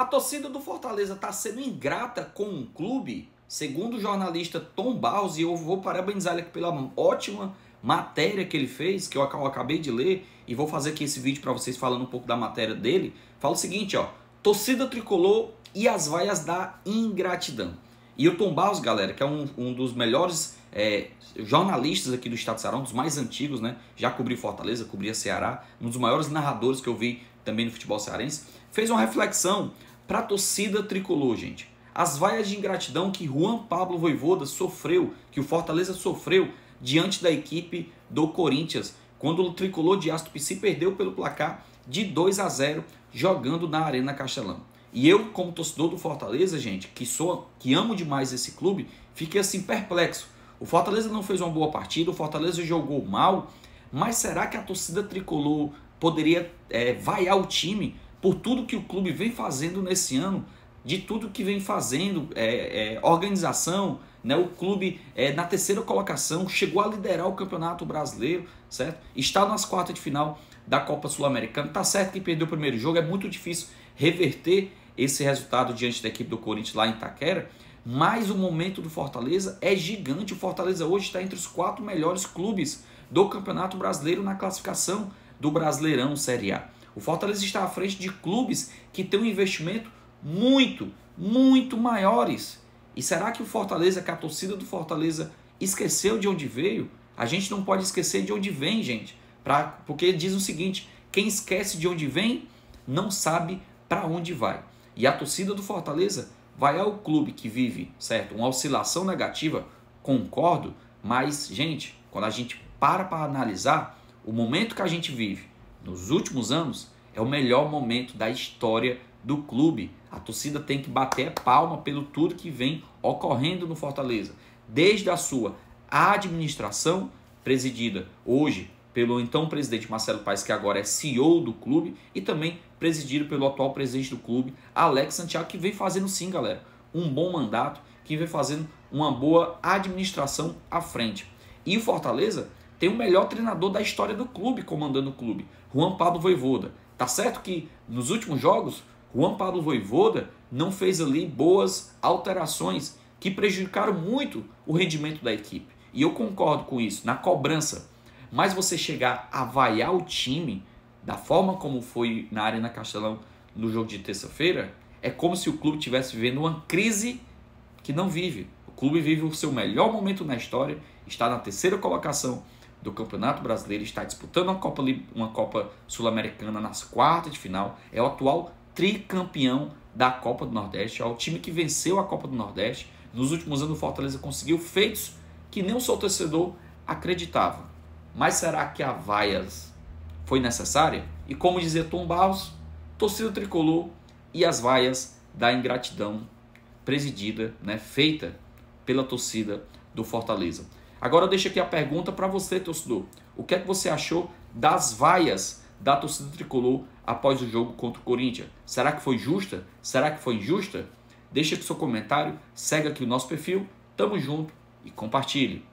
A torcida do Fortaleza está sendo ingrata com o um clube, segundo o jornalista Tom Baus e eu vou parabenizar ele pela ótima matéria que ele fez, que eu acabei de ler, e vou fazer aqui esse vídeo para vocês falando um pouco da matéria dele. Fala o seguinte, ó, torcida tricolor e as vaias da ingratidão. E o Tom Baus, galera, que é um, um dos melhores é, jornalistas aqui do Estado de Ceará, um dos mais antigos, né? Já cobriu Fortaleza, cobria Ceará, um dos maiores narradores que eu vi também no futebol cearense, fez uma reflexão para a torcida tricolor, gente. As vaias de ingratidão que Juan Pablo Voivoda sofreu, que o Fortaleza sofreu diante da equipe do Corinthians, quando o tricolor de Astro se perdeu pelo placar de 2 a 0 jogando na Arena Castelão. E eu, como torcedor do Fortaleza, gente, que sou, que amo demais esse clube, fiquei assim perplexo. O Fortaleza não fez uma boa partida, o Fortaleza jogou mal, mas será que a torcida tricolor poderia é, vaiar o time por tudo que o clube vem fazendo nesse ano, de tudo que vem fazendo, é, é, organização, né? o clube é, na terceira colocação, chegou a liderar o Campeonato Brasileiro, certo? Está nas quartas de final da Copa Sul-Americana. Tá certo que perdeu o primeiro jogo, é muito difícil reverter esse resultado diante da equipe do Corinthians lá em Itaquera, mas o momento do Fortaleza é gigante. O Fortaleza hoje está entre os quatro melhores clubes do Campeonato Brasileiro na classificação do Brasileirão Série A. O Fortaleza está à frente de clubes que têm um investimento muito, muito maiores. E será que o Fortaleza, que a torcida do Fortaleza esqueceu de onde veio? A gente não pode esquecer de onde vem, gente. Pra, porque diz o seguinte: quem esquece de onde vem, não sabe para onde vai. E a torcida do Fortaleza vai ao clube que vive, certo? Uma oscilação negativa, concordo, mas, gente, quando a gente para para analisar o momento que a gente vive, nos últimos anos, é o melhor momento da história do clube. A torcida tem que bater palma pelo tudo que vem ocorrendo no Fortaleza, desde a sua administração, presidida hoje pelo então presidente Marcelo Paes, que agora é CEO do clube, e também presidido pelo atual presidente do clube, Alex Santiago, que vem fazendo sim, galera, um bom mandato, que vem fazendo uma boa administração à frente. E o Fortaleza tem o melhor treinador da história do clube comandando o clube, Juan Pablo Voivoda. Tá certo que nos últimos jogos, Juan Pablo Voivoda não fez ali boas alterações que prejudicaram muito o rendimento da equipe. E eu concordo com isso, na cobrança. Mas você chegar a vaiar o time da forma como foi na Arena Castelão no jogo de terça-feira, é como se o clube estivesse vivendo uma crise que não vive. O clube vive o seu melhor momento na história, está na terceira colocação do Campeonato Brasileiro, está disputando uma Copa, uma Copa Sul-Americana nas quartas de final, é o atual tricampeão da Copa do Nordeste, é o time que venceu a Copa do Nordeste. Nos últimos anos, o Fortaleza conseguiu feitos que nem o seu torcedor acreditava. Mas será que a vaias foi necessária? E como dizia Tom Barros, torcida tricolor e as vaias da ingratidão presidida, né, feita pela torcida do Fortaleza. Agora eu deixo aqui a pergunta para você, torcedor. O que é que você achou das vaias da torcida tricolor após o jogo contra o Corinthians? Será que foi justa? Será que foi injusta? Deixa aqui seu comentário, segue aqui o nosso perfil, tamo junto e compartilhe.